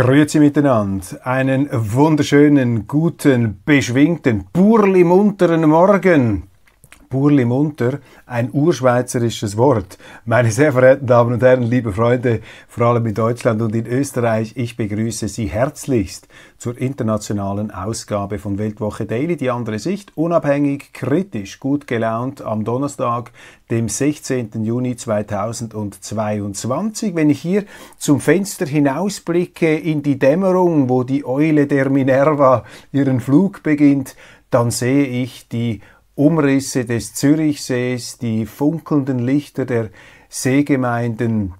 Grüezi miteinander. Einen wunderschönen, guten, beschwingten, burli munteren Morgen. Burlimunter, ein urschweizerisches Wort. Meine sehr verehrten Damen und Herren, liebe Freunde, vor allem in Deutschland und in Österreich, ich begrüße Sie herzlichst zur internationalen Ausgabe von Weltwoche Daily, die andere Sicht, unabhängig, kritisch, gut gelaunt am Donnerstag, dem 16. Juni 2022. Wenn ich hier zum Fenster hinausblicke in die Dämmerung, wo die Eule der Minerva ihren Flug beginnt, dann sehe ich die Umrisse des Zürichsees, die funkelnden Lichter der Seegemeinden.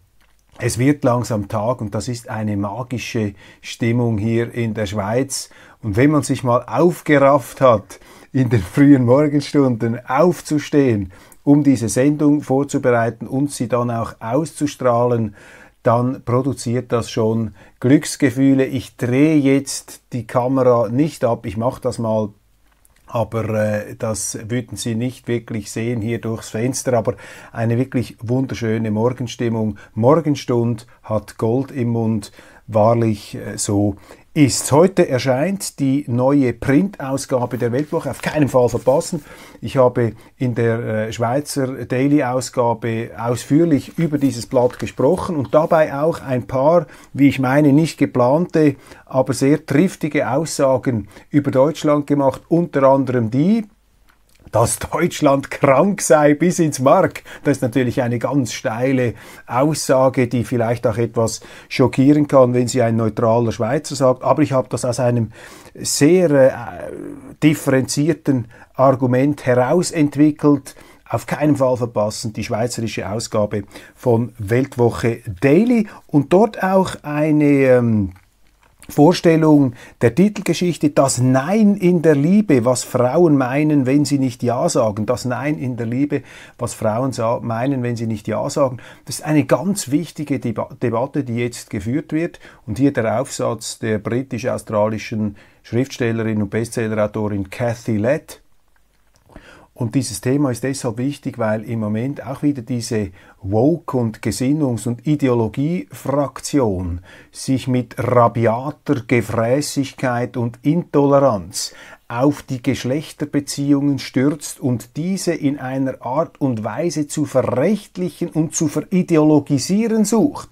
Es wird langsam Tag und das ist eine magische Stimmung hier in der Schweiz. Und wenn man sich mal aufgerafft hat, in den frühen Morgenstunden aufzustehen, um diese Sendung vorzubereiten und sie dann auch auszustrahlen, dann produziert das schon Glücksgefühle. Ich drehe jetzt die Kamera nicht ab, ich mache das mal aber äh, das würden Sie nicht wirklich sehen hier durchs Fenster, aber eine wirklich wunderschöne Morgenstimmung. Morgenstund hat Gold im Mund, wahrlich äh, so ist. Heute erscheint die neue Printausgabe der Weltwoche. Auf keinen Fall verpassen. Ich habe in der äh, Schweizer Daily-Ausgabe ausführlich über dieses Blatt gesprochen und dabei auch ein paar, wie ich meine, nicht geplante, aber sehr triftige Aussagen über Deutschland gemacht. Unter anderem die, dass Deutschland krank sei bis ins Mark. Das ist natürlich eine ganz steile Aussage, die vielleicht auch etwas schockieren kann, wenn sie ein neutraler Schweizer sagt. Aber ich habe das aus einem sehr äh, differenzierten Argument herausentwickelt. Auf keinen Fall verpassen die schweizerische Ausgabe von Weltwoche Daily und dort auch eine ähm, Vorstellung der Titelgeschichte, das Nein in der Liebe, was Frauen meinen, wenn sie nicht Ja sagen, das Nein in der Liebe, was Frauen meinen, wenn sie nicht Ja sagen, das ist eine ganz wichtige Deba Debatte, die jetzt geführt wird. Und hier der Aufsatz der britisch-australischen Schriftstellerin und Bestsellerautorin Cathy Lett, und dieses Thema ist deshalb wichtig, weil im Moment auch wieder diese Woke- und Gesinnungs- und Ideologiefraktion sich mit rabiater Gefräßigkeit und Intoleranz auf die Geschlechterbeziehungen stürzt und diese in einer Art und Weise zu verrechtlichen und zu verideologisieren sucht,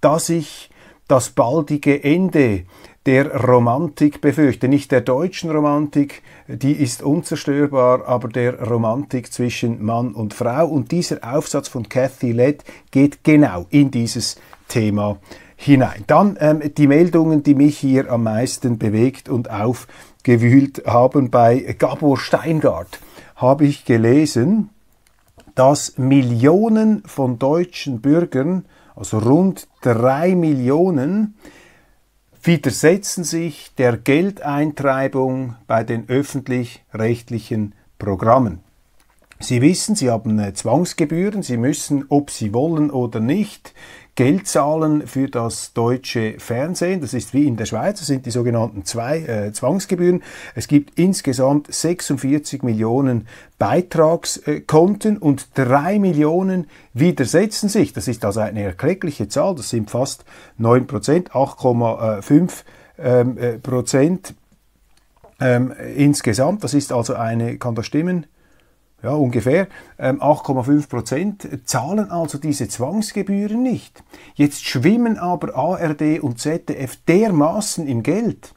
dass ich das baldige Ende der Romantik befürchte, nicht der deutschen Romantik, die ist unzerstörbar, aber der Romantik zwischen Mann und Frau. Und dieser Aufsatz von Cathy Lett geht genau in dieses Thema hinein. Dann ähm, die Meldungen, die mich hier am meisten bewegt und aufgewühlt haben. Bei Gabor Steingart habe ich gelesen, dass Millionen von deutschen Bürgern, also rund drei Millionen, widersetzen sich der Geldeintreibung bei den öffentlich-rechtlichen Programmen. Sie wissen, Sie haben äh, Zwangsgebühren, Sie müssen, ob Sie wollen oder nicht, Geld zahlen für das deutsche Fernsehen. Das ist wie in der Schweiz, das sind die sogenannten zwei äh, Zwangsgebühren. Es gibt insgesamt 46 Millionen Beitragskonten und drei Millionen widersetzen sich. Das ist also eine erkleckliche Zahl, das sind fast 9 Prozent, 8,5 äh, ähm, äh, Prozent ähm, insgesamt. Das ist also eine, kann das stimmen? ja, ungefähr 8,5 ähm, Prozent, zahlen also diese Zwangsgebühren nicht. Jetzt schwimmen aber ARD und ZDF dermaßen im Geld.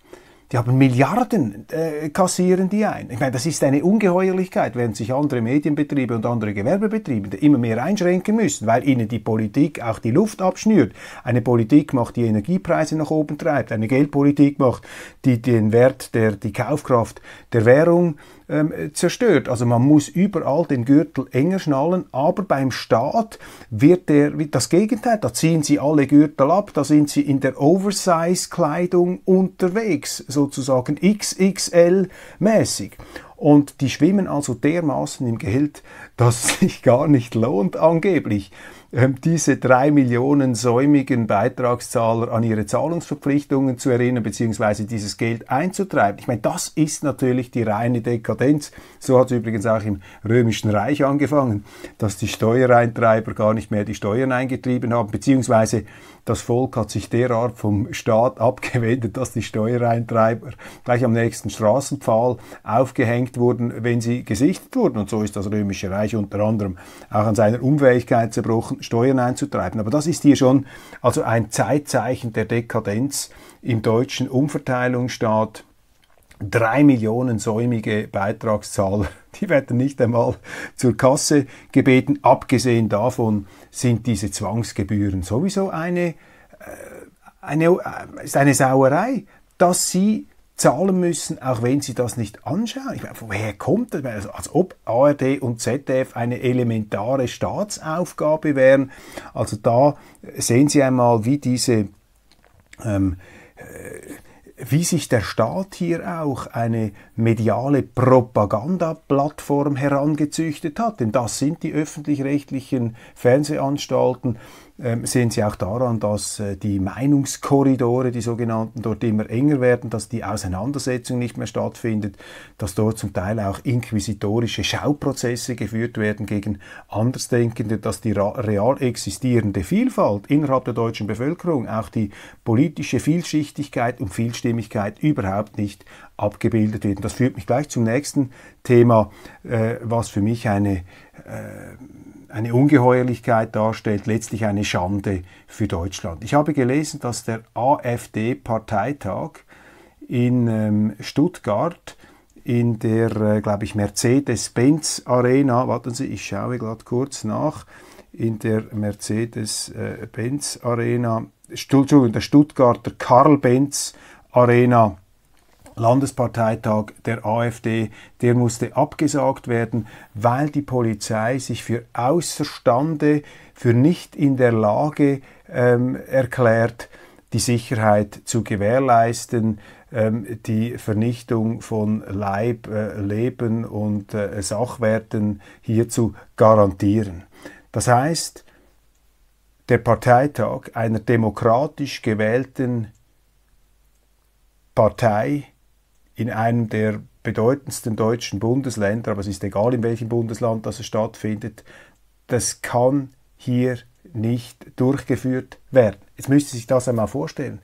Die haben Milliarden, äh, kassieren die ein. Ich meine, das ist eine Ungeheuerlichkeit, während sich andere Medienbetriebe und andere Gewerbebetriebe immer mehr einschränken müssen, weil ihnen die Politik auch die Luft abschnürt. Eine Politik macht, die Energiepreise nach oben treibt. Eine Geldpolitik macht, die den Wert der, die Kaufkraft der Währung ähm, zerstört. Also man muss überall den Gürtel enger schnallen, aber beim Staat wird der, das Gegenteil, da ziehen sie alle Gürtel ab, da sind sie in der Oversize-Kleidung unterwegs, sozusagen XXL-mäßig. Und die schwimmen also dermaßen im Geld, dass es sich gar nicht lohnt angeblich diese drei Millionen säumigen Beitragszahler an ihre Zahlungsverpflichtungen zu erinnern, beziehungsweise dieses Geld einzutreiben. Ich meine, das ist natürlich die reine Dekadenz. So hat es übrigens auch im Römischen Reich angefangen, dass die Steuereintreiber gar nicht mehr die Steuern eingetrieben haben, beziehungsweise das Volk hat sich derart vom Staat abgewendet, dass die Steuereintreiber gleich am nächsten Straßenpfahl aufgehängt wurden, wenn sie gesichtet wurden. Und so ist das Römische Reich unter anderem auch an seiner Unfähigkeit zerbrochen, Steuern einzutreiben. Aber das ist hier schon also ein Zeitzeichen der Dekadenz im deutschen Umverteilungsstaat Drei Millionen säumige Beitragszahler, die werden nicht einmal zur Kasse gebeten. Abgesehen davon sind diese Zwangsgebühren sowieso eine, äh, eine, äh, ist eine Sauerei, dass sie zahlen müssen, auch wenn sie das nicht anschauen. Ich meine, woher kommt das? Also, als ob ARD und ZDF eine elementare Staatsaufgabe wären. Also da sehen Sie einmal, wie diese ähm, äh, wie sich der Staat hier auch eine mediale Propagandaplattform herangezüchtet hat. Denn das sind die öffentlich-rechtlichen Fernsehanstalten, ähm, sehen Sie auch daran, dass äh, die Meinungskorridore, die sogenannten, dort immer enger werden, dass die Auseinandersetzung nicht mehr stattfindet, dass dort zum Teil auch inquisitorische Schauprozesse geführt werden gegen Andersdenkende, dass die real existierende Vielfalt innerhalb der deutschen Bevölkerung, auch die politische Vielschichtigkeit und Vielstimmigkeit überhaupt nicht abgebildet wird. das führt mich gleich zum nächsten Thema, äh, was für mich eine äh, eine Ungeheuerlichkeit darstellt, letztlich eine Schande für Deutschland. Ich habe gelesen, dass der AfD-Parteitag in ähm, Stuttgart in der, äh, glaube ich, Mercedes-Benz-Arena, warten Sie, ich schaue gerade kurz nach, in der Mercedes-Benz-Arena, äh, Entschuldigung, in der Stuttgarter Karl-Benz-Arena Landesparteitag der AfD, der musste abgesagt werden, weil die Polizei sich für außerstande, für nicht in der Lage ähm, erklärt, die Sicherheit zu gewährleisten, ähm, die Vernichtung von Leib, äh, Leben und äh, Sachwerten hier zu garantieren. Das heißt, der Parteitag einer demokratisch gewählten Partei in einem der bedeutendsten deutschen Bundesländer, aber es ist egal, in welchem Bundesland das stattfindet, das kann hier nicht durchgeführt werden. Jetzt müsste sich das einmal vorstellen.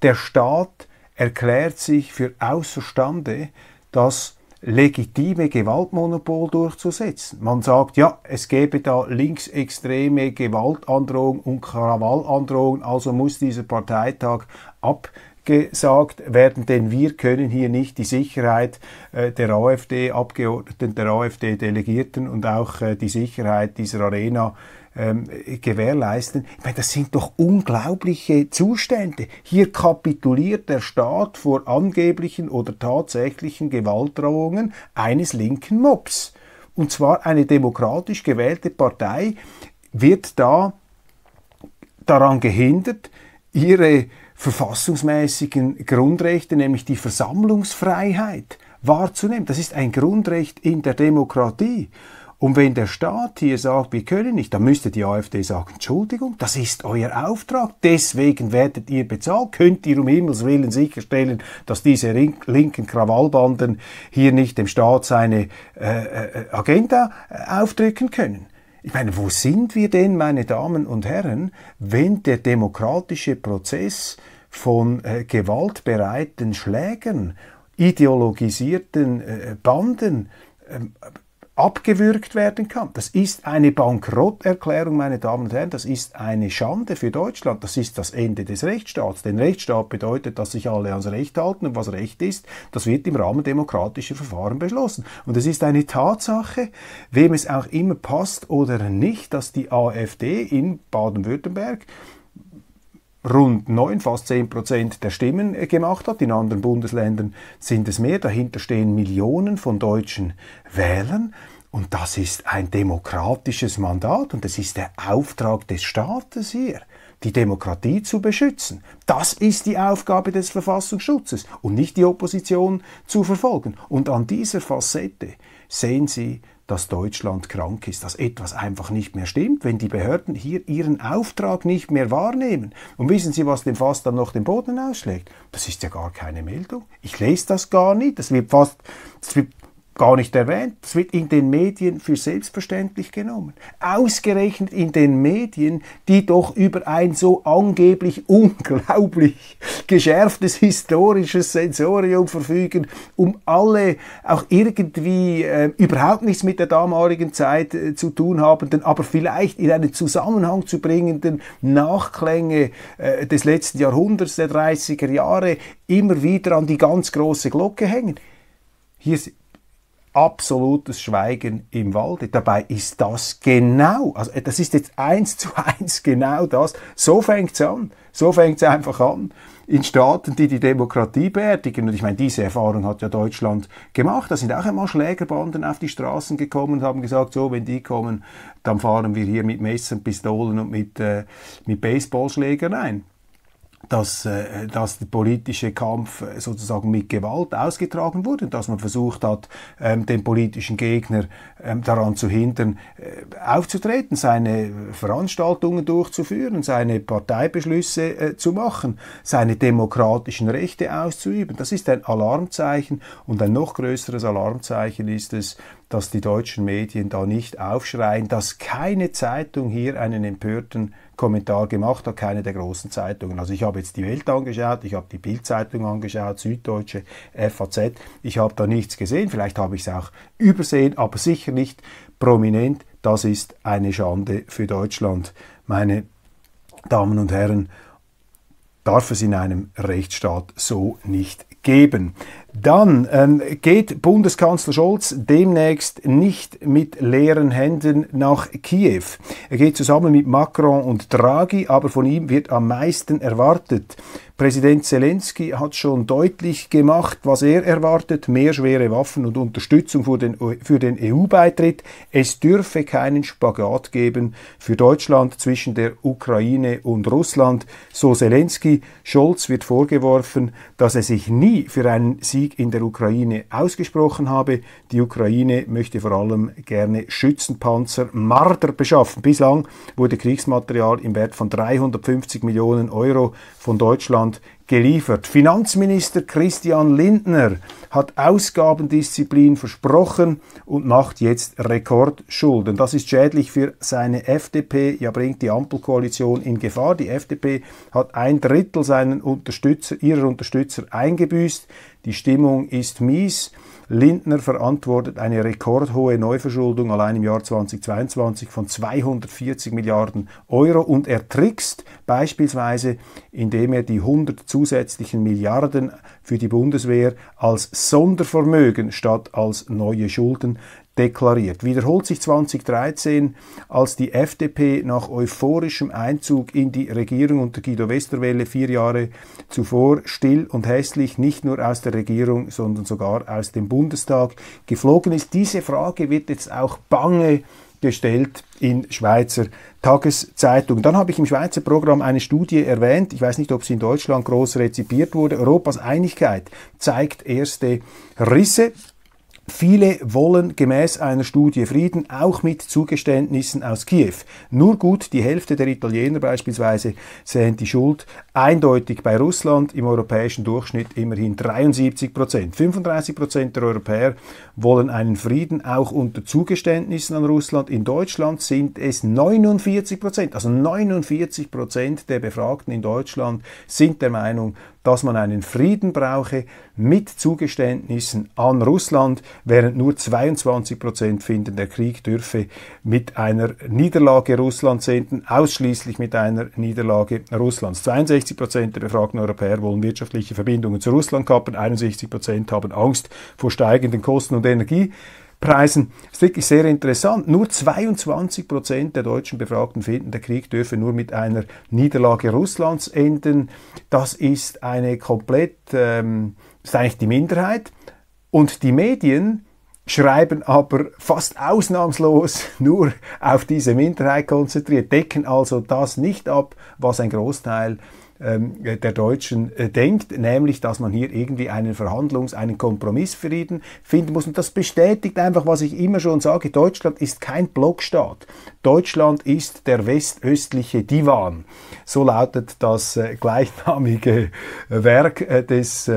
Der Staat erklärt sich für außerstande, das legitime Gewaltmonopol durchzusetzen. Man sagt, ja, es gäbe da linksextreme Gewaltandrohung und Krawallandrohung, also muss dieser Parteitag ab gesagt werden, denn wir können hier nicht die Sicherheit äh, der AfD-Abgeordneten, der AfD-Delegierten und auch äh, die Sicherheit dieser Arena ähm, gewährleisten. Ich meine, das sind doch unglaubliche Zustände. Hier kapituliert der Staat vor angeblichen oder tatsächlichen Gewaltdrohungen eines linken Mobs. Und zwar eine demokratisch gewählte Partei wird da daran gehindert, ihre verfassungsmäßigen Grundrechte, nämlich die Versammlungsfreiheit, wahrzunehmen. Das ist ein Grundrecht in der Demokratie. Und wenn der Staat hier sagt, wir können nicht, dann müsste die AfD sagen, Entschuldigung, das ist euer Auftrag, deswegen werdet ihr bezahlt, könnt ihr um Himmels willen sicherstellen, dass diese linken Krawallbanden hier nicht dem Staat seine äh, äh Agenda äh, aufdrücken können. Ich meine, wo sind wir denn, meine Damen und Herren, wenn der demokratische Prozess von äh, gewaltbereiten Schlägern, ideologisierten äh, Banden, äh, abgewürgt werden kann. Das ist eine Bankrotterklärung, meine Damen und Herren. Das ist eine Schande für Deutschland. Das ist das Ende des Rechtsstaats. Denn Rechtsstaat bedeutet, dass sich alle ans Recht halten und was Recht ist, das wird im Rahmen demokratischer Verfahren beschlossen. Und es ist eine Tatsache, wem es auch immer passt oder nicht, dass die AfD in Baden-Württemberg rund 9, fast 10 Prozent der Stimmen äh, gemacht hat. In anderen Bundesländern sind es mehr. Dahinter stehen Millionen von deutschen Wählern. Und das ist ein demokratisches Mandat und es ist der Auftrag des Staates hier, die Demokratie zu beschützen. Das ist die Aufgabe des Verfassungsschutzes und nicht die Opposition zu verfolgen. Und an dieser Facette sehen Sie dass Deutschland krank ist, dass etwas einfach nicht mehr stimmt, wenn die Behörden hier ihren Auftrag nicht mehr wahrnehmen. Und wissen Sie, was dem Fass dann noch den Boden ausschlägt? Das ist ja gar keine Meldung. Ich lese das gar nicht. Das wird fast, das wird gar nicht erwähnt. Es wird in den Medien für selbstverständlich genommen. Ausgerechnet in den Medien, die doch über ein so angeblich unglaublich geschärftes historisches Sensorium verfügen, um alle auch irgendwie äh, überhaupt nichts mit der damaligen Zeit äh, zu tun habenden, aber vielleicht in einen Zusammenhang zu bringenden Nachklänge äh, des letzten Jahrhunderts, der 30er Jahre, immer wieder an die ganz große Glocke hängen. Hier absolutes Schweigen im Walde. Dabei ist das genau, also äh, das ist jetzt eins zu eins genau das. So fängt's an. So fängt's einfach an. In Staaten, die die Demokratie beerdigen. Und ich meine, diese Erfahrung hat ja Deutschland gemacht. Da sind auch einmal Schlägerbanden auf die Straßen gekommen und haben gesagt, so, wenn die kommen, dann fahren wir hier mit Messern, Pistolen und mit, äh, mit Baseballschlägern ein dass, äh, dass der politische Kampf sozusagen mit Gewalt ausgetragen wurde und dass man versucht hat, ähm, den politischen Gegner ähm, daran zu hindern, äh, aufzutreten, seine Veranstaltungen durchzuführen, seine Parteibeschlüsse äh, zu machen, seine demokratischen Rechte auszuüben. Das ist ein Alarmzeichen und ein noch größeres Alarmzeichen ist es, dass die deutschen Medien da nicht aufschreien, dass keine Zeitung hier einen empörten Kommentar gemacht hat, keine der großen Zeitungen. Also ich habe jetzt die Welt angeschaut, ich habe die Bildzeitung angeschaut, Süddeutsche, FAZ. Ich habe da nichts gesehen, vielleicht habe ich es auch übersehen, aber sicher nicht prominent. Das ist eine Schande für Deutschland. Meine Damen und Herren, darf es in einem Rechtsstaat so nicht geben. Dann ähm, geht Bundeskanzler Scholz demnächst nicht mit leeren Händen nach Kiew. Er geht zusammen mit Macron und Draghi, aber von ihm wird am meisten erwartet. Präsident Zelensky hat schon deutlich gemacht, was er erwartet, mehr schwere Waffen und Unterstützung für den, den EU-Beitritt. Es dürfe keinen Spagat geben für Deutschland zwischen der Ukraine und Russland. So Zelensky, Scholz wird vorgeworfen, dass er sich nie für einen Sieg in der Ukraine ausgesprochen habe. Die Ukraine möchte vor allem gerne Schützenpanzer Marder beschaffen. Bislang wurde Kriegsmaterial im Wert von 350 Millionen Euro von Deutschland Deutschland geliefert. Finanzminister Christian Lindner hat Ausgabendisziplin versprochen und macht jetzt Rekordschulden. Das ist schädlich für seine FDP, ja bringt die Ampelkoalition in Gefahr. Die FDP hat ein Drittel seinen Unterstützer, ihrer Unterstützer eingebüßt. Die Stimmung ist mies. Lindner verantwortet eine rekordhohe Neuverschuldung allein im Jahr 2022 von 240 Milliarden Euro und er trickst beispielsweise, indem er die 100 zusätzlichen Milliarden für die Bundeswehr als Sondervermögen statt als neue Schulden deklariert. Wiederholt sich 2013, als die FDP nach euphorischem Einzug in die Regierung unter Guido Westerwelle vier Jahre zuvor still und hässlich nicht nur aus der Regierung, sondern sogar aus dem Bundestag geflogen ist. Diese Frage wird jetzt auch bange gestellt in Schweizer Tageszeitung. Dann habe ich im Schweizer Programm eine Studie erwähnt, ich weiß nicht, ob sie in Deutschland groß rezipiert wurde, Europas Einigkeit zeigt erste Risse. Viele wollen gemäß einer Studie Frieden, auch mit Zugeständnissen aus Kiew. Nur gut die Hälfte der Italiener beispielsweise sehen die Schuld Eindeutig bei Russland im europäischen Durchschnitt immerhin 73 Prozent. 35 Prozent der Europäer wollen einen Frieden auch unter Zugeständnissen an Russland. In Deutschland sind es 49 Prozent. Also 49 Prozent der Befragten in Deutschland sind der Meinung, dass man einen Frieden brauche mit Zugeständnissen an Russland, während nur 22 Prozent finden, der Krieg dürfe mit einer Niederlage Russlands enden, ausschließlich mit einer Niederlage Russlands. 62 60 Prozent der befragten Europäer wollen wirtschaftliche Verbindungen zu Russland kappen, 61 Prozent haben Angst vor steigenden Kosten und Energiepreisen. Das ist wirklich sehr interessant. Nur 22 Prozent der deutschen Befragten finden, der Krieg dürfe nur mit einer Niederlage Russlands enden. Das ist eine komplett, ähm, ist eigentlich die Minderheit. Und die Medien, schreiben aber fast ausnahmslos nur auf diese Minderheit konzentriert, decken also das nicht ab, was ein Großteil ähm, der Deutschen äh, denkt, nämlich, dass man hier irgendwie einen Verhandlungs-, einen Kompromissfrieden finden muss. Und das bestätigt einfach, was ich immer schon sage, Deutschland ist kein Blockstaat. Deutschland ist der westöstliche Divan. So lautet das äh, gleichnamige äh, Werk des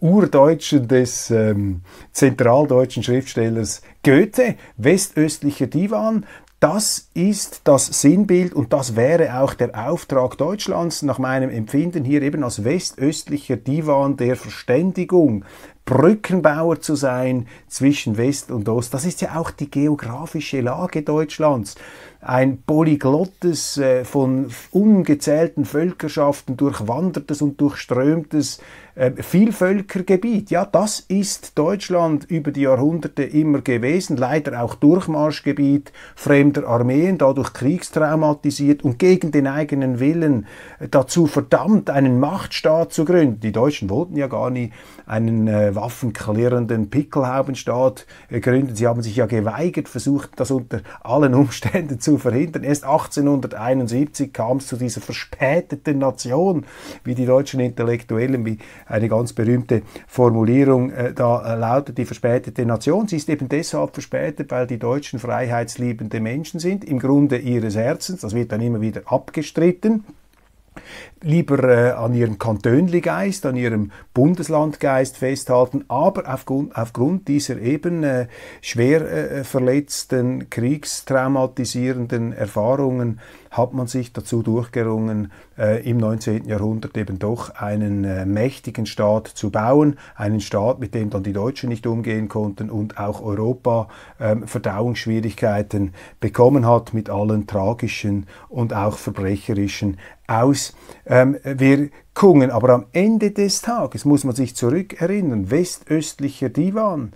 Urdeutschen, des ähm, Zentraldeutschen Schriftstellers Goethe, westöstlicher Divan. Das ist das Sinnbild und das wäre auch der Auftrag Deutschlands nach meinem Empfinden hier eben als westöstlicher Divan der Verständigung, Brückenbauer zu sein zwischen West und Ost. Das ist ja auch die geografische Lage Deutschlands. Ein polyglottes, äh, von ungezählten Völkerschaften durchwandertes und durchströmtes äh, Vielvölkergebiet. Ja, das ist Deutschland über die Jahrhunderte immer gewesen. Leider auch Durchmarschgebiet fremder Armeen, dadurch kriegstraumatisiert und gegen den eigenen Willen äh, dazu verdammt, einen Machtstaat zu gründen. Die Deutschen wollten ja gar nie einen waffenklirrenden Pickelhaubenstaat äh, gründen. Sie haben sich ja geweigert, versucht, das unter allen Umständen zu verhindern. Erst 1871 kam es zu dieser verspäteten Nation, wie die deutschen Intellektuellen, wie eine ganz berühmte Formulierung äh, da äh, lautet, die verspätete Nation. Sie ist eben deshalb verspätet, weil die Deutschen freiheitsliebende Menschen sind, im Grunde ihres Herzens. Das wird dann immer wieder abgestritten lieber äh, an ihrem Kantönligeist, an ihrem Bundeslandgeist festhalten, aber aufgrund, aufgrund dieser eben äh, schwer äh, äh verletzten, kriegstraumatisierenden Erfahrungen hat man sich dazu durchgerungen, äh, im 19. Jahrhundert eben doch einen äh, mächtigen Staat zu bauen, einen Staat, mit dem dann die Deutschen nicht umgehen konnten und auch Europa äh, Verdauungsschwierigkeiten bekommen hat mit allen tragischen und auch verbrecherischen Auswirkungen. Ähm, Aber am Ende des Tages muss man sich zurückerinnern, westöstlicher Divan,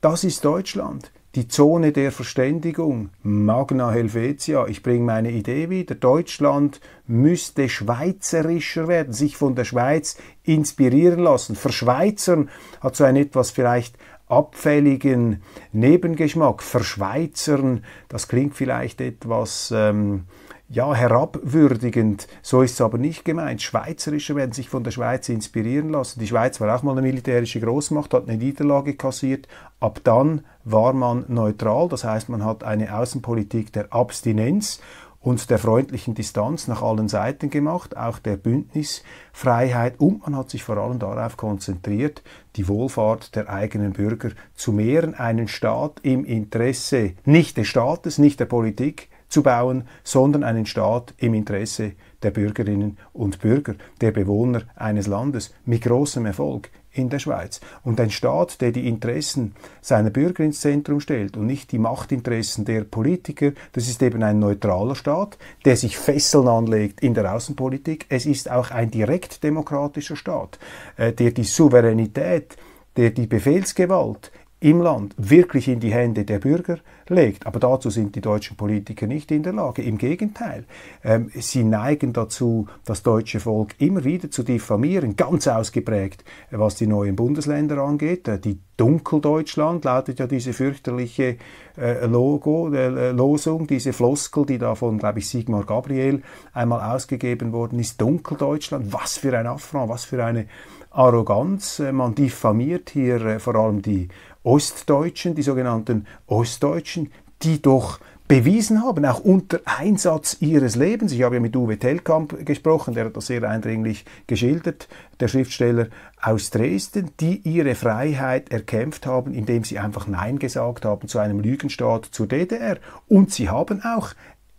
das ist Deutschland die Zone der Verständigung, Magna Helvetia, ich bringe meine Idee wieder, Deutschland müsste schweizerischer werden, sich von der Schweiz inspirieren lassen. Verschweizern hat so ein etwas vielleicht abfälligen Nebengeschmack. Verschweizern, das klingt vielleicht etwas ähm, ja, herabwürdigend. So ist es aber nicht gemeint. Schweizerische werden sich von der Schweiz inspirieren lassen. Die Schweiz war auch mal eine militärische Großmacht, hat eine Niederlage kassiert. Ab dann war man neutral, das heißt, man hat eine Außenpolitik der Abstinenz und der freundlichen Distanz nach allen Seiten gemacht, auch der Bündnisfreiheit und man hat sich vor allem darauf konzentriert, die Wohlfahrt der eigenen Bürger zu mehren, einen Staat im Interesse nicht des Staates, nicht der Politik, zu bauen, sondern einen Staat im Interesse der Bürgerinnen und Bürger, der Bewohner eines Landes mit großem Erfolg in der Schweiz. Und ein Staat, der die Interessen seiner Bürger ins Zentrum stellt und nicht die Machtinteressen der Politiker, das ist eben ein neutraler Staat, der sich Fesseln anlegt in der Außenpolitik. Es ist auch ein direktdemokratischer Staat, äh, der die Souveränität, der die Befehlsgewalt im Land wirklich in die Hände der Bürger legt. Aber dazu sind die deutschen Politiker nicht in der Lage. Im Gegenteil, ähm, sie neigen dazu, das deutsche Volk immer wieder zu diffamieren, ganz ausgeprägt, was die neuen Bundesländer angeht. Äh, die Dunkeldeutschland lautet ja diese fürchterliche äh, Logo, äh, Losung, diese Floskel, die da von, glaube ich, Sigmar Gabriel einmal ausgegeben worden ist. Dunkeldeutschland, was für ein Affront, was für eine Arroganz. Äh, man diffamiert hier äh, vor allem die Ostdeutschen, die sogenannten Ostdeutschen, die doch bewiesen haben, auch unter Einsatz ihres Lebens. Ich habe ja mit Uwe Tellkamp gesprochen, der hat das sehr eindringlich geschildert, der Schriftsteller aus Dresden, die ihre Freiheit erkämpft haben, indem sie einfach Nein gesagt haben zu einem Lügenstaat, zur DDR. Und sie haben auch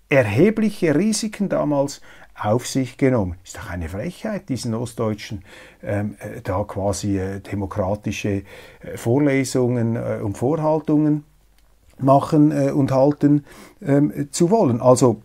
erhebliche Risiken damals auf sich genommen. Ist doch eine Frechheit, diesen Ostdeutschen ähm, äh, da quasi äh, demokratische äh, Vorlesungen äh, und Vorhaltungen machen äh, und halten ähm, zu wollen. Also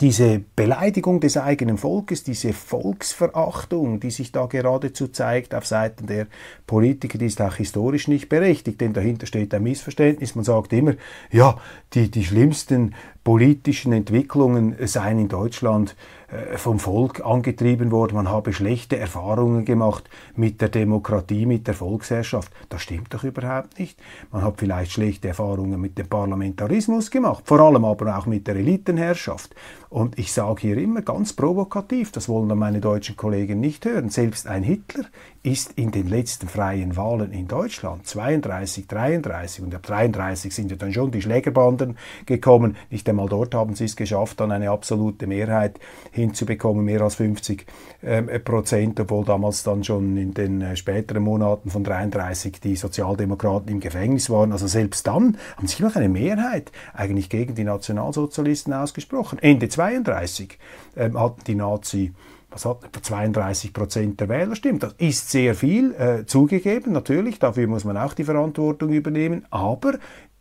diese Beleidigung des eigenen Volkes, diese Volksverachtung, die sich da geradezu zeigt auf Seiten der Politiker, die ist auch historisch nicht berechtigt, denn dahinter steht ein Missverständnis. Man sagt immer, ja, die, die schlimmsten politischen Entwicklungen seien in Deutschland äh, vom Volk angetrieben worden, man habe schlechte Erfahrungen gemacht mit der Demokratie, mit der Volksherrschaft. Das stimmt doch überhaupt nicht. Man hat vielleicht schlechte Erfahrungen mit dem Parlamentarismus gemacht, vor allem aber auch mit der Elitenherrschaft. Und ich sage hier immer ganz provokativ, das wollen dann meine deutschen Kollegen nicht hören, selbst ein Hitler ist in den letzten freien Wahlen in Deutschland 32, 33 und ab 33 sind ja dann schon die Schlägerbanden gekommen. Nicht einmal dort haben sie es geschafft, dann eine absolute Mehrheit hin hinzubekommen, mehr als 50 ähm, Prozent, obwohl damals dann schon in den äh, späteren Monaten von 33 die Sozialdemokraten im Gefängnis waren. Also selbst dann haben sich noch eine Mehrheit eigentlich gegen die Nationalsozialisten ausgesprochen. Ende 32 ähm, hatten die Nazi was hat 32 Prozent der Wähler stimmt. Das ist sehr viel äh, zugegeben, natürlich. Dafür muss man auch die Verantwortung übernehmen. Aber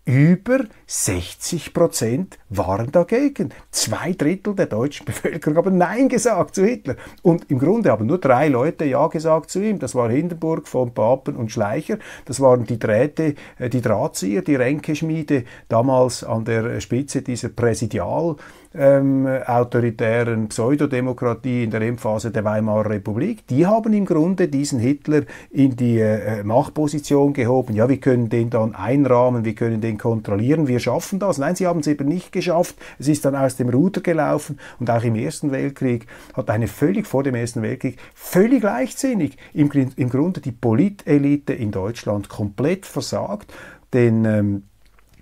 über 60 Prozent waren dagegen. Zwei Drittel der deutschen Bevölkerung haben Nein gesagt zu Hitler. Und im Grunde haben nur drei Leute Ja gesagt zu ihm. Das war Hindenburg, von Papen und Schleicher. Das waren die Drähte, äh, die Drahtzieher, die Ränkeschmiede, damals an der Spitze dieser Präsidial ähm, autoritären Pseudodemokratie in der Endphase der Weimarer Republik, die haben im Grunde diesen Hitler in die äh, äh Machtposition gehoben. Ja, wir können den dann einrahmen, wir können den den kontrollieren, wir schaffen das. Nein, sie haben es eben nicht geschafft. Es ist dann aus dem Ruder gelaufen und auch im Ersten Weltkrieg hat eine völlig vor dem Ersten Weltkrieg völlig leichtsinnig im, im Grunde die Politelite in Deutschland komplett versagt. Denn ähm,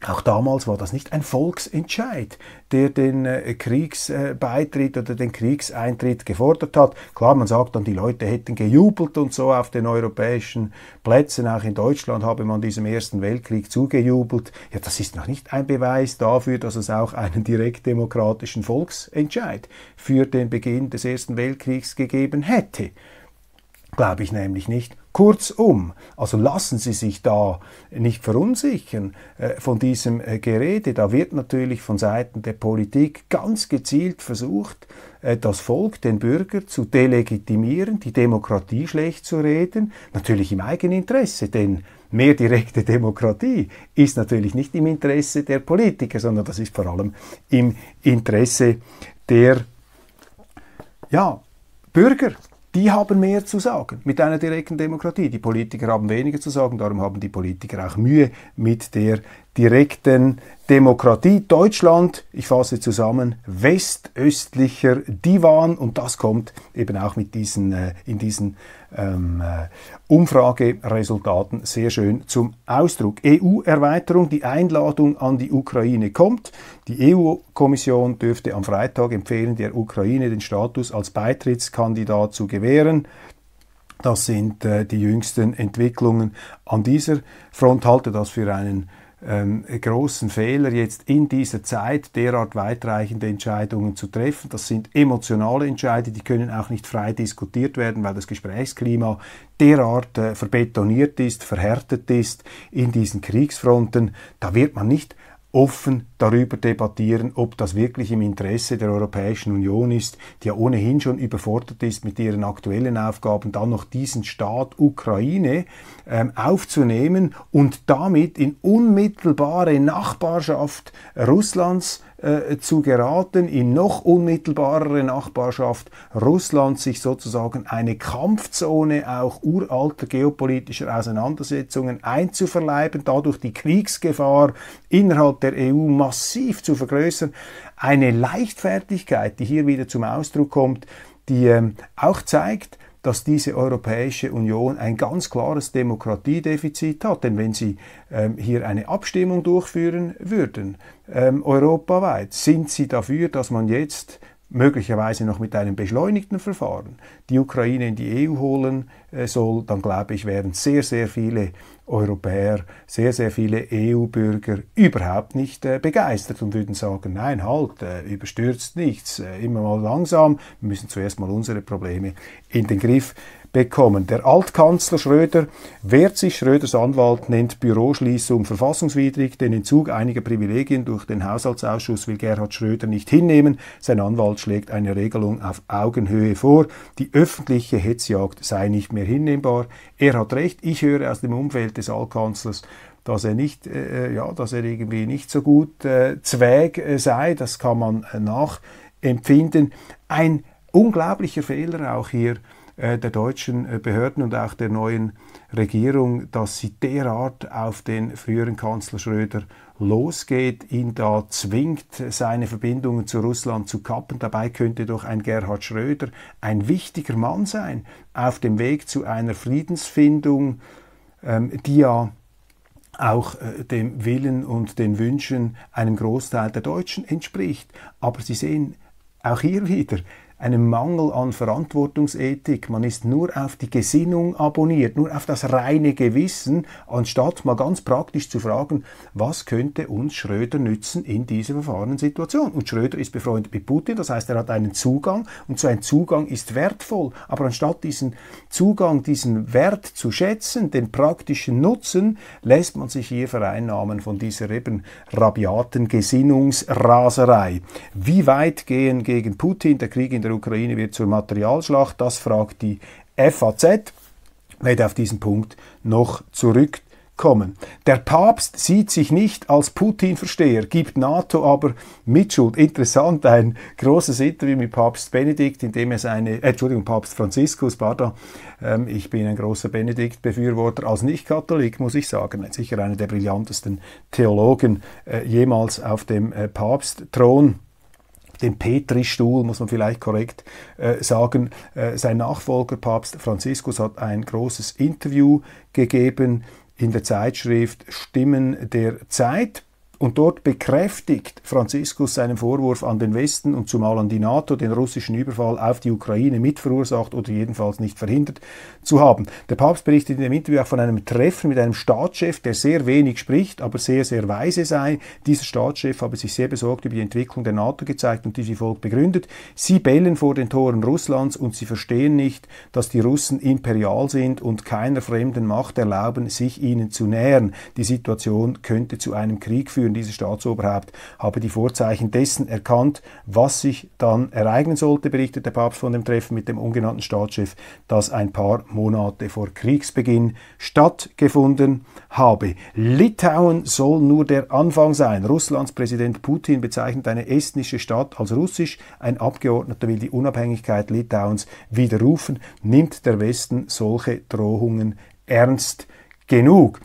auch damals war das nicht ein Volksentscheid, der den äh, Kriegsbeitritt oder den Kriegseintritt gefordert hat. Klar, man sagt dann, die Leute hätten gejubelt und so auf den europäischen Plätzen. Auch in Deutschland habe man diesem Ersten Weltkrieg zugejubelt. Ja, das ist noch nicht ein Beweis dafür, dass es auch einen direkt demokratischen Volksentscheid für den Beginn des Ersten Weltkriegs gegeben hätte. Glaube ich nämlich nicht. Kurzum, also lassen Sie sich da nicht verunsichern äh, von diesem äh, Gerede. Da wird natürlich von Seiten der Politik ganz gezielt versucht, äh, das Volk, den Bürger zu delegitimieren, die Demokratie schlecht zu reden, natürlich im eigenen Interesse, denn mehr direkte Demokratie ist natürlich nicht im Interesse der Politiker, sondern das ist vor allem im Interesse der ja, Bürger die haben mehr zu sagen mit einer direkten Demokratie. Die Politiker haben weniger zu sagen, darum haben die Politiker auch Mühe mit der direkten Demokratie Deutschland, ich fasse zusammen, westöstlicher Divan und das kommt eben auch mit diesen, äh, in diesen ähm, äh, Umfrageresultaten sehr schön zum Ausdruck. EU-Erweiterung, die Einladung an die Ukraine kommt. Die EU-Kommission dürfte am Freitag empfehlen, der Ukraine den Status als Beitrittskandidat zu gewähren. Das sind äh, die jüngsten Entwicklungen an dieser Front. Halte das für einen ähm, großen Fehler, jetzt in dieser Zeit derart weitreichende Entscheidungen zu treffen. Das sind emotionale Entscheidungen, die können auch nicht frei diskutiert werden, weil das Gesprächsklima derart äh, verbetoniert ist, verhärtet ist in diesen Kriegsfronten. Da wird man nicht offen darüber debattieren, ob das wirklich im Interesse der Europäischen Union ist, die ja ohnehin schon überfordert ist mit ihren aktuellen Aufgaben, dann noch diesen Staat Ukraine ähm, aufzunehmen und damit in unmittelbare Nachbarschaft Russlands äh, zu geraten, in noch unmittelbarere Nachbarschaft Russland sich sozusagen eine Kampfzone auch uralter geopolitischer Auseinandersetzungen einzuverleiben, dadurch die Kriegsgefahr innerhalb der EU massiv zu vergrößern. Eine Leichtfertigkeit, die hier wieder zum Ausdruck kommt, die ähm, auch zeigt, dass diese Europäische Union ein ganz klares Demokratiedefizit hat. Denn wenn Sie ähm, hier eine Abstimmung durchführen würden, ähm, europaweit, sind Sie dafür, dass man jetzt möglicherweise noch mit einem beschleunigten Verfahren die Ukraine in die EU holen äh, soll, dann glaube ich, wären sehr, sehr viele Europäer, sehr, sehr viele EU-Bürger überhaupt nicht äh, begeistert und würden sagen, nein, halt, äh, überstürzt nichts, äh, immer mal langsam, wir müssen zuerst mal unsere Probleme in den Griff bekommen. Der Altkanzler Schröder wehrt sich. Schröders Anwalt nennt Büroschließung verfassungswidrig. Den Entzug einiger Privilegien durch den Haushaltsausschuss will Gerhard Schröder nicht hinnehmen. Sein Anwalt schlägt eine Regelung auf Augenhöhe vor. Die öffentliche Hetzjagd sei nicht mehr hinnehmbar. Er hat recht. Ich höre aus dem Umfeld des Altkanzlers, dass er nicht, äh, äh ja, dass er irgendwie nicht so gut äh, zwäg äh, sei. Das kann man äh, nachempfinden. Ein unglaublicher Fehler auch hier äh, der deutschen äh, Behörden und auch der neuen Regierung, dass sie derart auf den früheren Kanzler Schröder losgeht, ihn da zwingt, seine Verbindungen zu Russland zu kappen. Dabei könnte doch ein Gerhard Schröder ein wichtiger Mann sein auf dem Weg zu einer Friedensfindung, ähm, die ja auch äh, dem Willen und den Wünschen einem Großteil der Deutschen entspricht. Aber Sie sehen, auch hier wieder, einem Mangel an Verantwortungsethik. Man ist nur auf die Gesinnung abonniert, nur auf das reine Gewissen, anstatt mal ganz praktisch zu fragen, was könnte uns Schröder nützen in dieser verfahrenen Situation. Und Schröder ist befreundet mit Putin, das heißt, er hat einen Zugang und so ein Zugang ist wertvoll. Aber anstatt diesen Zugang, diesen Wert zu schätzen, den praktischen Nutzen, lässt man sich hier vereinnahmen von dieser eben rabiaten Gesinnungsraserei. Wie weit gehen gegen Putin der Krieg in der der Ukraine wird zur Materialschlacht? Das fragt die FAZ. Ich werde auf diesen Punkt noch zurück Kommen. Der Papst sieht sich nicht als Putin-Versteher, gibt NATO aber Mitschuld. Interessant, ein großes Interview mit Papst Benedikt, in dem er seine, äh, Entschuldigung, Papst Franziskus, pardon, ähm, ich bin ein großer Benedikt-Befürworter als Nicht-Katholik, muss ich sagen, sicher einer der brillantesten Theologen äh, jemals auf dem äh, Papstthron den Petristuhl, muss man vielleicht korrekt äh, sagen. Äh, sein Nachfolger, Papst Franziskus, hat ein großes Interview gegeben in der Zeitschrift Stimmen der Zeit. Und dort bekräftigt Franziskus seinen Vorwurf an den Westen und zumal an die NATO, den russischen Überfall auf die Ukraine mitverursacht oder jedenfalls nicht verhindert zu haben. Der Papst berichtet in dem Interview auch von einem Treffen mit einem Staatschef, der sehr wenig spricht, aber sehr, sehr weise sei. Dieser Staatschef habe sich sehr besorgt über die Entwicklung der NATO gezeigt und diese folgt begründet. Sie bellen vor den Toren Russlands und sie verstehen nicht, dass die Russen imperial sind und keiner fremden Macht erlauben, sich ihnen zu nähern. Die Situation könnte zu einem Krieg führen. Führen dieses Staatsoberhaupt habe die Vorzeichen dessen erkannt, was sich dann ereignen sollte, berichtet der Papst von dem Treffen mit dem ungenannten Staatschef, das ein paar Monate vor Kriegsbeginn stattgefunden habe. Litauen soll nur der Anfang sein. Russlands Präsident Putin bezeichnet eine estnische Stadt als russisch. Ein Abgeordneter will die Unabhängigkeit Litauens widerrufen. Nimmt der Westen solche Drohungen ernst genug?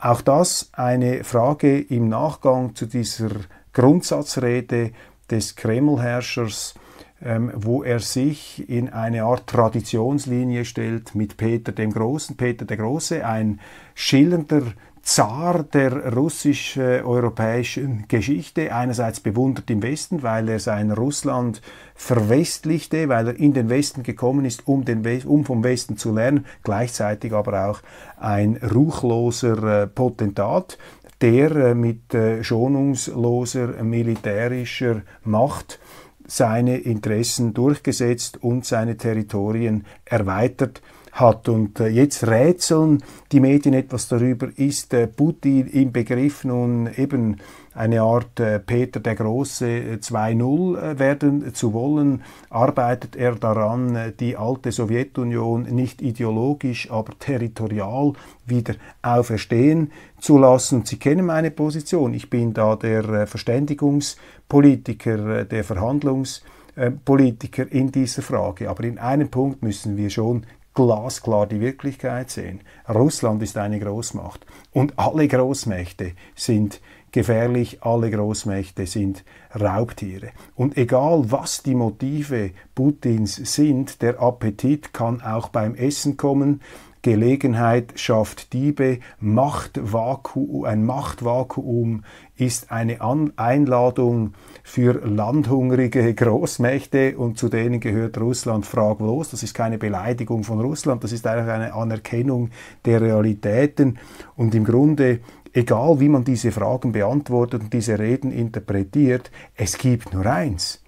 Auch das eine Frage im Nachgang zu dieser Grundsatzrede des Kremlherrschers, ähm, wo er sich in eine Art Traditionslinie stellt mit Peter dem Großen. Peter der Große, ein schillernder Zar der russisch-europäischen Geschichte, einerseits bewundert im Westen, weil er sein Russland verwestlichte, weil er in den Westen gekommen ist, um, den We um vom Westen zu lernen, gleichzeitig aber auch ein ruchloser äh, Potentat, der äh, mit äh, schonungsloser militärischer Macht seine Interessen durchgesetzt und seine Territorien erweitert hat. Und äh, jetzt rätseln die Medien etwas darüber, ist äh, Putin im Begriff nun eben eine Art äh, Peter der Große 2.0 werden zu wollen, arbeitet er daran, die alte Sowjetunion nicht ideologisch, aber territorial wieder auferstehen zu lassen. Sie kennen meine Position. Ich bin da der Verständigungspolitiker, der Verhandlungspolitiker in dieser Frage. Aber in einem Punkt müssen wir schon glasklar die Wirklichkeit sehen. Russland ist eine Großmacht und alle Großmächte sind gefährlich, alle Großmächte sind Raubtiere. Und egal was die Motive Putins sind, der Appetit kann auch beim Essen kommen, Gelegenheit schafft Diebe, Machtvakuum, ein Machtvakuum ist eine An Einladung für landhungrige Großmächte und zu denen gehört Russland fraglos. Das ist keine Beleidigung von Russland, das ist einfach eine Anerkennung der Realitäten und im Grunde egal wie man diese Fragen beantwortet und diese Reden interpretiert, es gibt nur eins.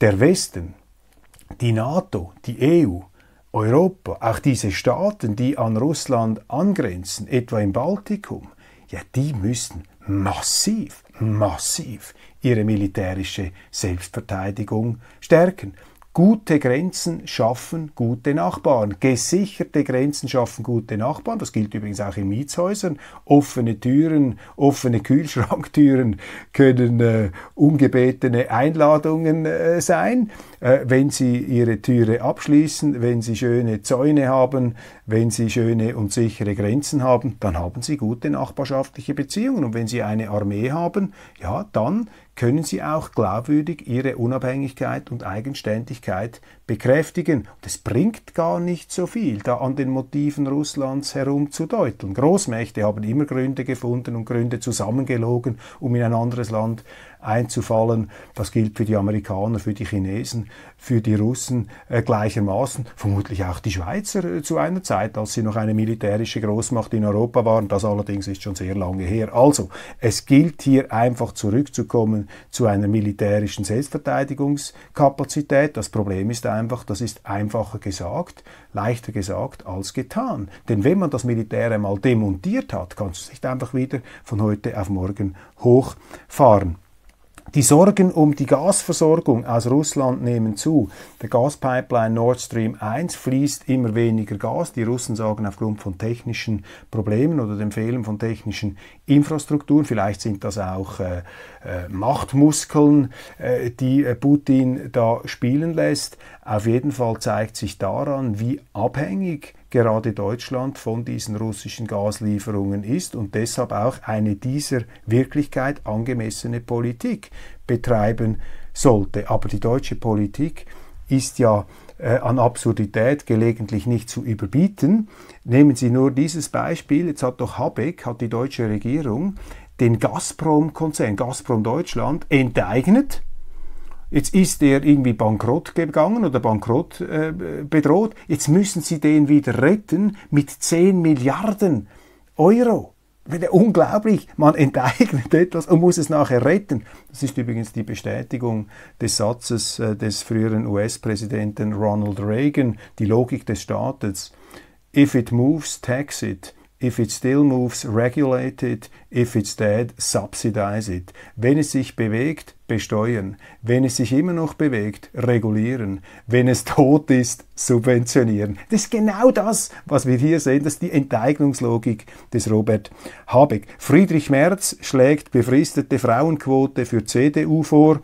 Der Westen, die NATO, die EU, Europa, auch diese Staaten, die an Russland angrenzen, etwa im Baltikum, ja, die müssen massiv, massiv ihre militärische Selbstverteidigung stärken. Gute Grenzen schaffen gute Nachbarn. Gesicherte Grenzen schaffen gute Nachbarn. Das gilt übrigens auch in Mietshäusern. Offene Türen, offene Kühlschranktüren können äh, ungebetene Einladungen äh, sein. Äh, wenn Sie Ihre Türe abschließen, wenn Sie schöne Zäune haben, wenn Sie schöne und sichere Grenzen haben, dann haben Sie gute nachbarschaftliche Beziehungen. Und wenn Sie eine Armee haben, ja, dann können sie auch glaubwürdig ihre Unabhängigkeit und Eigenständigkeit bekräftigen. Das bringt gar nicht so viel, da an den Motiven Russlands herumzudeuteln. Großmächte haben immer Gründe gefunden und Gründe zusammengelogen, um in ein anderes Land einzufallen. Das gilt für die Amerikaner, für die Chinesen, für die Russen äh, gleichermaßen, vermutlich auch die Schweizer äh, zu einer Zeit, als sie noch eine militärische Großmacht in Europa waren. Das allerdings ist schon sehr lange her. Also, es gilt hier einfach zurückzukommen zu einer militärischen Selbstverteidigungskapazität. Das Problem ist einfach, das ist einfacher gesagt, leichter gesagt als getan. Denn wenn man das Militär einmal demontiert hat, kannst du es nicht einfach wieder von heute auf morgen hochfahren. Die Sorgen um die Gasversorgung aus Russland nehmen zu. Der Gaspipeline Nord Stream 1 fließt immer weniger Gas. Die Russen sagen aufgrund von technischen Problemen oder dem Fehlen von technischen Infrastrukturen, vielleicht sind das auch äh, äh Machtmuskeln, äh, die äh, Putin da spielen lässt. Auf jeden Fall zeigt sich daran, wie abhängig gerade Deutschland von diesen russischen Gaslieferungen ist und deshalb auch eine dieser Wirklichkeit angemessene Politik betreiben sollte. Aber die deutsche Politik ist ja äh, an Absurdität gelegentlich nicht zu überbieten. Nehmen Sie nur dieses Beispiel, jetzt hat doch Habeck, hat die deutsche Regierung den Gazprom-Konzern, Gazprom Deutschland, enteignet Jetzt ist er irgendwie bankrott gegangen oder bankrott äh, bedroht. Jetzt müssen sie den wieder retten mit 10 Milliarden Euro. Unglaublich, man enteignet etwas und muss es nachher retten. Das ist übrigens die Bestätigung des Satzes äh, des früheren US-Präsidenten Ronald Reagan, die Logik des Staates. If it moves, tax it. If it still moves, regulate it. If it's dead, subsidize it. Wenn es sich bewegt, besteuern. Wenn es sich immer noch bewegt, regulieren. Wenn es tot ist, subventionieren. Das ist genau das, was wir hier sehen. Das ist die Enteignungslogik des Robert Habeck. Friedrich Merz schlägt befristete Frauenquote für CDU vor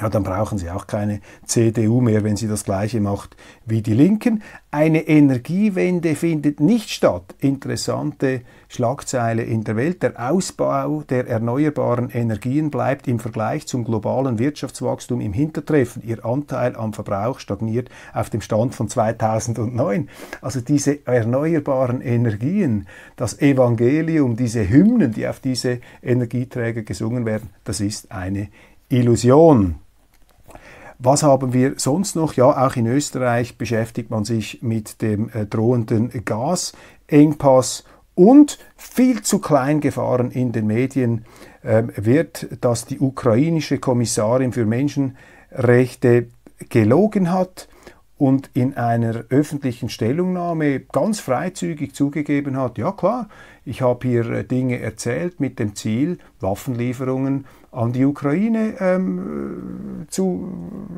ja, dann brauchen Sie auch keine CDU mehr, wenn sie das gleiche macht wie die Linken. Eine Energiewende findet nicht statt. Interessante Schlagzeile in der Welt. Der Ausbau der erneuerbaren Energien bleibt im Vergleich zum globalen Wirtschaftswachstum im Hintertreffen. Ihr Anteil am Verbrauch stagniert auf dem Stand von 2009. Also diese erneuerbaren Energien, das Evangelium, diese Hymnen, die auf diese Energieträger gesungen werden, das ist eine Illusion. Was haben wir sonst noch? Ja, auch in Österreich beschäftigt man sich mit dem äh, drohenden Gasengpass und viel zu klein gefahren in den Medien ähm, wird, dass die ukrainische Kommissarin für Menschenrechte gelogen hat und in einer öffentlichen Stellungnahme ganz freizügig zugegeben hat, ja klar, ich habe hier äh, Dinge erzählt mit dem Ziel, Waffenlieferungen an die Ukraine ähm, zu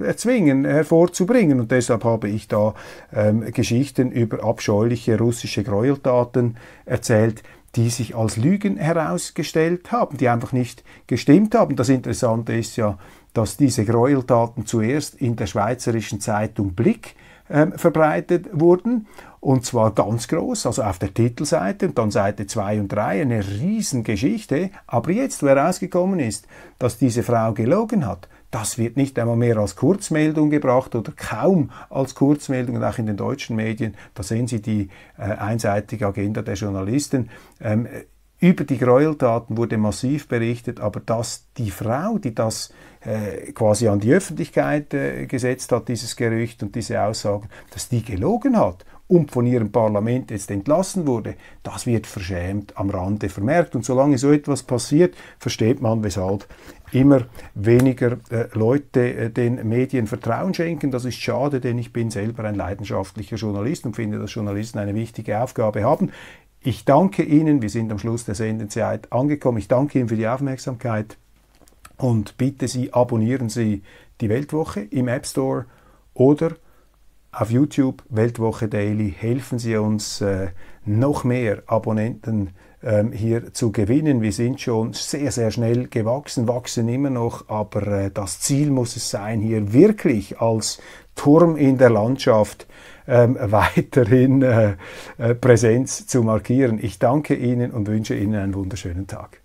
erzwingen, hervorzubringen. Und deshalb habe ich da ähm, Geschichten über abscheuliche russische Gräueltaten erzählt, die sich als Lügen herausgestellt haben, die einfach nicht gestimmt haben. Das Interessante ist ja, dass diese Gräueltaten zuerst in der schweizerischen Zeitung Blick ähm, verbreitet wurden. Und zwar ganz groß, also auf der Titelseite und dann Seite 2 und 3, eine Riesengeschichte. Aber jetzt, wo herausgekommen ist, dass diese Frau gelogen hat, das wird nicht einmal mehr als Kurzmeldung gebracht oder kaum als Kurzmeldung, und auch in den deutschen Medien. Da sehen Sie die äh, einseitige Agenda der Journalisten. Ähm, über die Gräueltaten wurde massiv berichtet, aber dass die Frau, die das äh, quasi an die Öffentlichkeit äh, gesetzt hat, dieses Gerücht und diese Aussagen, dass die gelogen hat und von ihrem Parlament jetzt entlassen wurde, das wird verschämt am Rande vermerkt. Und solange so etwas passiert, versteht man, weshalb immer weniger äh, Leute äh, den Medien Vertrauen schenken. Das ist schade, denn ich bin selber ein leidenschaftlicher Journalist und finde, dass Journalisten eine wichtige Aufgabe haben. Ich danke Ihnen, wir sind am Schluss der Sendezeit angekommen. Ich danke Ihnen für die Aufmerksamkeit und bitte Sie, abonnieren Sie die Weltwoche im App Store oder auf YouTube Weltwoche Daily. Helfen Sie uns, äh, noch mehr Abonnenten ähm, hier zu gewinnen. Wir sind schon sehr, sehr schnell gewachsen, wachsen immer noch, aber äh, das Ziel muss es sein, hier wirklich als Turm in der Landschaft ähm, weiterhin äh, äh, Präsenz zu markieren. Ich danke Ihnen und wünsche Ihnen einen wunderschönen Tag.